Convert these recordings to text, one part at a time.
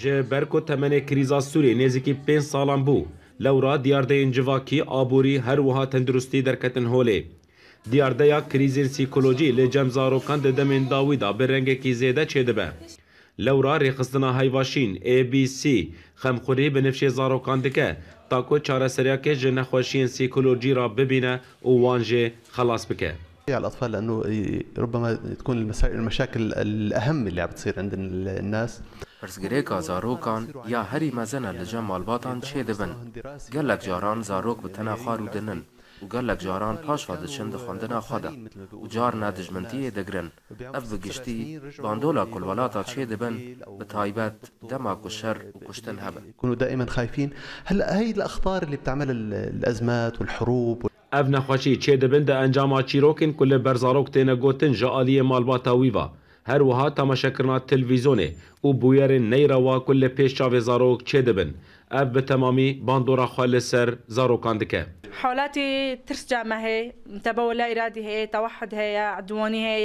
Ji berko temenê krîza Sûriyê nêzîkî pênc salan bû. Lewra diyardeyên civakî aborî her wiha tendurustî derketin holê. Diyardeya krîzên sîkolojî lê cem zarokan di demên dawî da bi rengekî zêde çêdibe. Lewra rêxistina heyvaşîn ABC xemxurî bi nifşê zarokan dike ta ku çareseriyakê ji nexweşiyên sîkolojî ra bibîne û wan jê xelas bike. على الاطفال لانه ربما تكون المشاكل الاهم اللي عم بتصير عند الناس پرس گریکا زاروکان یا هری مزن لجم مالباتان چه دبن لك جاران زاروك بتنا خارو دنن وقال لك جاران باش فاد شند خواندنا خدا وجار نادج منتي دگرن اف بگشتی باندولا کلولاتا چه دبن بتايبات دما كشر وكشتن هبن كونوا دائما خايفين هلا هي الاخطار اللي بتعمل الازمات والحروب ev nexweşî çê dibin de encama çîrokên ku li berzarok têne gotin ji aliyê malbata wî va. Her wiha temaşekirina televîzyonê û bûyerên neyrewa ku li pêş çavê zarok çê dibin. Ev bi temamî bandora xwe li ser zarokan dike. حولاتي ترس جامعة هي تبولا إرادي هي توحد هي عدواني هي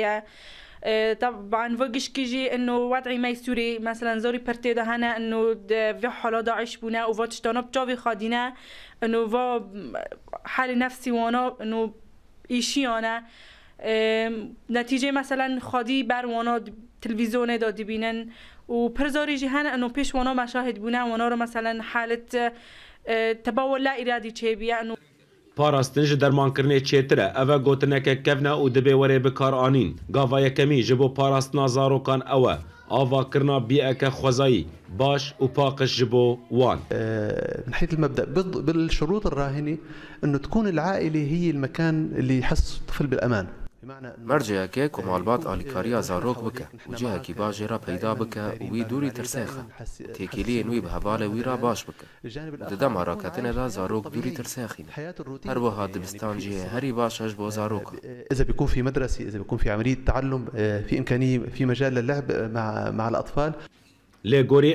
آه، طبعا فوقش كيجي انه وضعي ما يسوري مثلا زوري برتي هنا انه في حالا داعش بونا وفاتش تانا بتشافي خادينا انه فا حال نفسي وانا انه ایشی نتیجه مثلا خادی بر وانا تلویزیون دادی بینن و پرزاری جهن انو پیش وانا مشاهد بونه وانا رو مثلا حالت آه، تباول لا ایرادی چه بیا انو پاراستن ji dermankirinê çêtir e ev e gotineke kevne û dibe were bikaranîn gava yekemî ji bo parastina اوه ew e بی بيئك خوزایی باش وباقش جبو وان اه، من حيث المبدا بالشروط الراهنه انه تكون العائله هي المكان اللي يحس الطفل بالامان مرجعه که کمالبات مرجعك ومعلبات بکه و جه اکی باجه را پیدا بکه وی دوری ترسیخه تیکیلی نوی به حوال وی را باش بکه دده مراکتن دا زاروك دوري ترسيخين هر وحا يعني دبستان جه هری باشش بو آه، زاروك ازا آه، آه، بکن فی مدرسی ازا بکن فی عملية تعلم فی امکانی فی مجال للعب مع مع الأطفال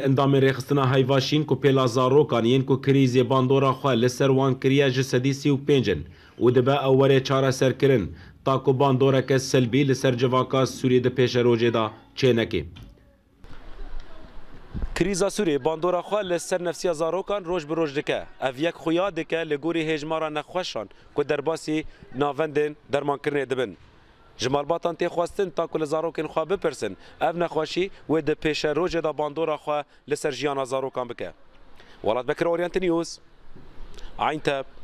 اندام ریخستنا های واشین که پیلا زارو کانین که کریزی باندورا خواه لسر وان کریا جسدی سی و پینجن و دبا اوره چاره سر کرن تاکوبان دورکه سلبی لسر جواکا سوریه د پیشروجه دا چینکی کریزا سوری باندورا خو لسر نفسیا زاروکان روز به روز دکه اف یک خویا دکه لګوري هجمارا نخوشان کو درباسی ناوندن درمان کرنه دبن جمال باتان تی خواستن تا کل زاروکن خو بپرسن اف نخوشی و د پیشروجه دا باندورا خو لسر جیان زاروکان بکه ولاد بکر اورینت نیوز عین تاب